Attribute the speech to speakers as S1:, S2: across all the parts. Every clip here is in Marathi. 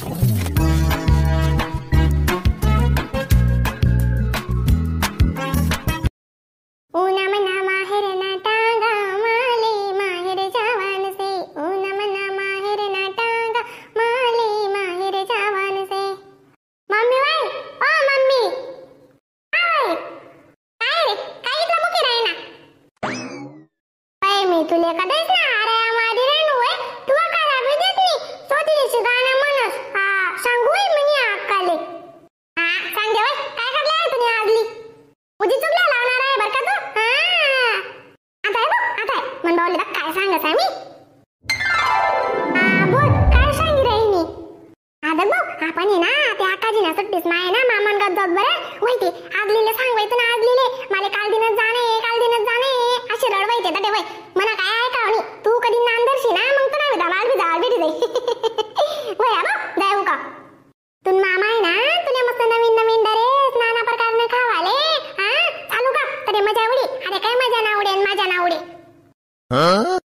S1: Oh. Будет угля! काय माझ्या नावडे आणि माझ्या नावडे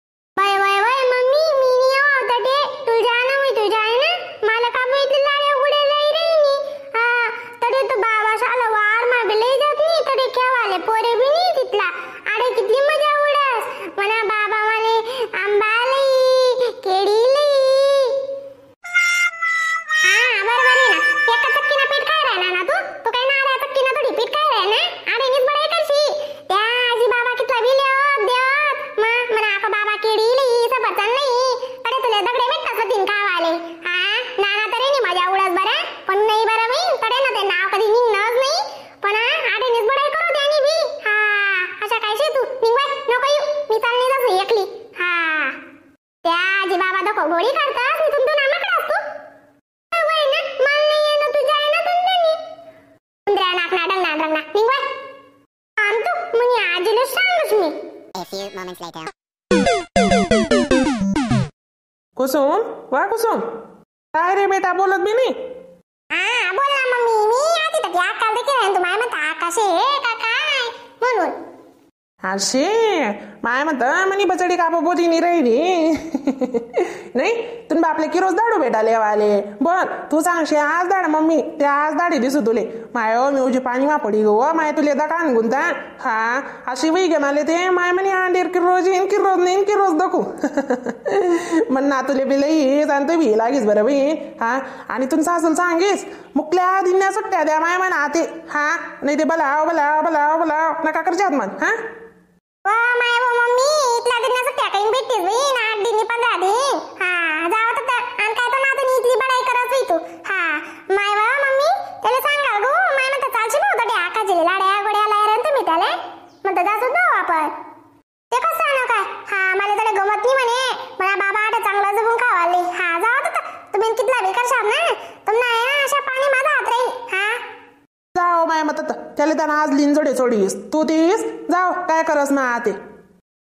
S1: A few moments
S2: later. Kusum वा कुसुम काय रे बेटा बोलत बी नाही बोलला मम्मी मी आधी का आरशे माय म्हणत म्हणी बचडी काप बोधिनी राहिली नाही तुम्ही बापले की रोज दाडू भेटाले वाले बर तू सांगशे आज दाड मम्मी ते आज दाडी दिसू तुले माय मी उजी पाणी वापडी गो माय तुले दा कान गुंता हा अशी वही गे माले ते माय म्हणे आंडेर की रोज येईन की रोज नेईन की रोज दखू म्हण ना तुले बिल येस आणि भी लागेस बरं बी हा आणि तुम सासूल सांगेस मुकल्या दिन्या सुट्ट्या द्या माय म्हणा ते हा नाही ते बला बला बला बला नका करच्यात मन हा ओ माय मम्मी इतला तर
S1: नसं दिनी पंधरा हा जावता तर अन काय तर इथली बडाई करत माय मम्मी त्याला सांगा गो माय चालशी होता लाड्या त्याला ते कसं आणू काय हा मला त्याला गमत नी म्हणे मला बाबा आता चांगला खावाले हा तुम्ही ना
S2: आहे ना अशा पाणी हा जाओ माय मत आज तू तीस जाओ काय करस ना आते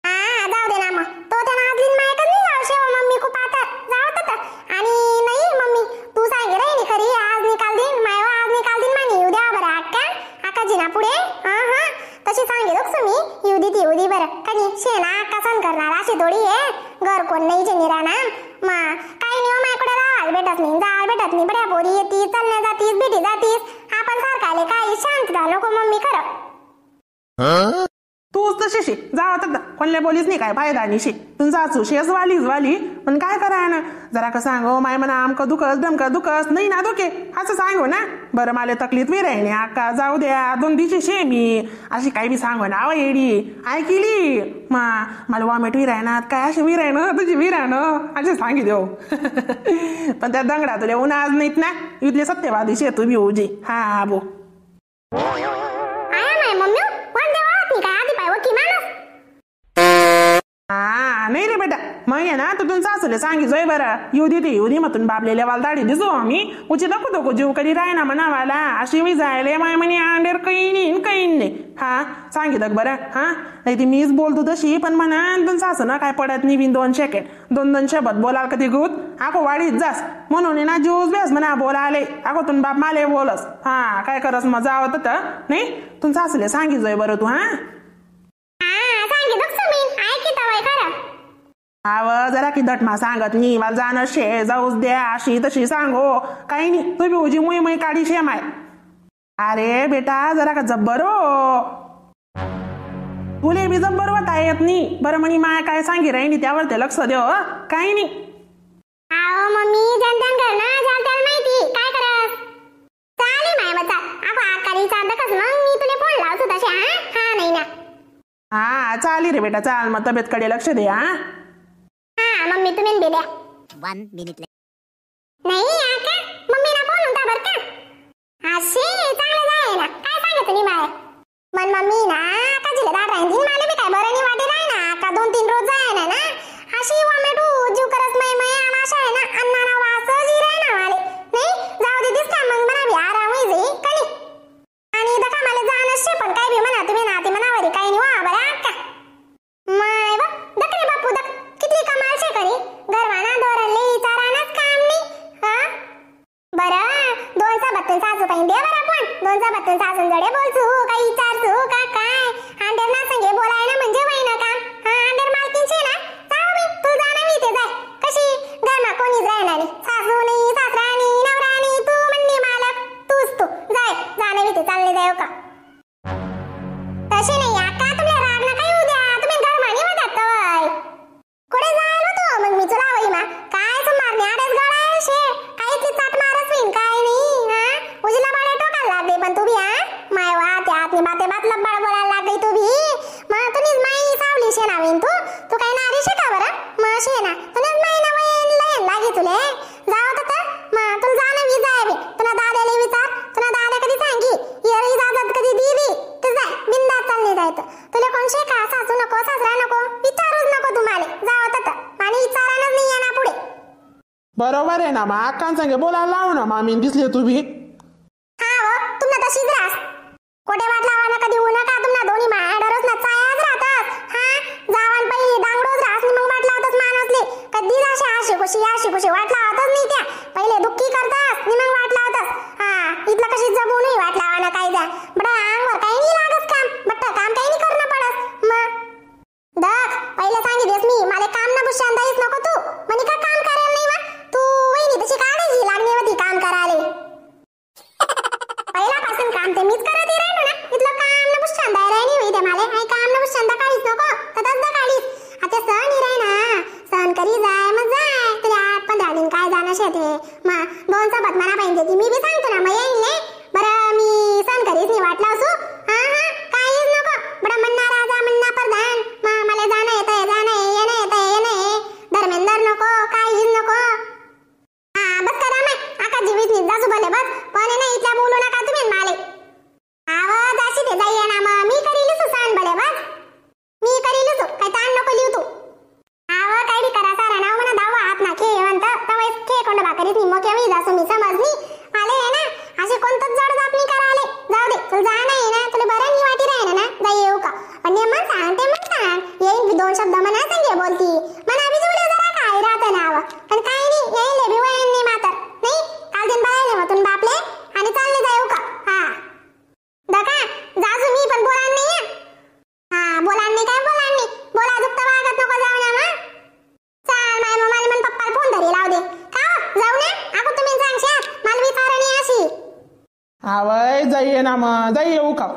S2: हां जाऊ दे ना मां तो त्या नाजलीन माहित नाही आवशे व मम्मी खूप आता जाऊ तर आणि नाही मम्मी
S1: तू सांगे रे नी खरी आज निकाल देईन मायवा आज निकाल देईन मानी उद्या बरं आठ का आका जिना पुढे हां हां तशी सांगे दोघ मी येऊ दी ती येऊ दी बरं कधी शेणा आका सण करणार अशी थोडी आहे घर कोण नाही जे मां काय काही नाही हो, माझ्याकडे राहाल भेटत नाही जाल भेटत नाही बड्या पोरी येती चालण्या जातीस भेटी जातीस आपण सारखाले काय शांत राहू नको मम्मी
S2: खरं तूच तशी शी आता कोणल्या बोलीस नाही काय फायदा निशी तू जाचू शेस वाली वाली पण काय करा ना जरा का सांगो माय म्हणा आमक दुखस धमक दुखस नाही ना दुखे असं सांगो हो ना बरं मला तकलीत मी ना आका जाऊ द्या दोन दिवशी शे मी अशी काय बी सांगो हो ना आव येडी ऐकिली मा मला वॉमिट वॉमेट ना काय अशी ना तुझी विरायनं असे सांगी देऊ पण त्या दंगडा तुला उन्हा आज नाहीत ना इथले सत्यवादी शेतू बी उजी हा बो नाही रे बेटा मग ये ना तू तुझं सासूला सांगितोय बरं येऊ दे ते येऊ दे मतून बाबलेल्या वाल दाढी दिसू आम्ही उची नको धोको जीव कधी राय ना म्हणा मला अशी मी जायले माय म्हणे आंडेर कैन येईन कैन नाही हा सांगित बरं हा नाही ती मीच बोलतो तशी पण म्हणा तुझं सासू ना काय पडत नाही बिन दोन शेकेट दोन दोन शब्द बोलाल कधी गुत आको वाढीत जास म्हणून ना जीवच बेस म्हणा बोलाले आको तुन बाप माले बोलस हा काय करस मजा आवत नाही तुझं सासूला सांगितलंय बरं तू हा आव जरा की दटमा सांगत नी मला जाण शे जाऊस द्या अशी तशी सांगो काही नाही तुम्ही उजी मुई मुई काढी शे माय अरे बेटा जरा का जब्बर हो. तुले बी जब्बर वता येत नाही बरं म्हणी माय काय सांगी राहिनी त्यावर ते लक्ष देव काही नाही काय हा हा चाली रे बेटा चाल मग कडे लक्ष दे हा beda. One minute lagi. na ma aka nta nke bola laru na ma min dis little bit आवय जाईये ना मग जाई येऊ का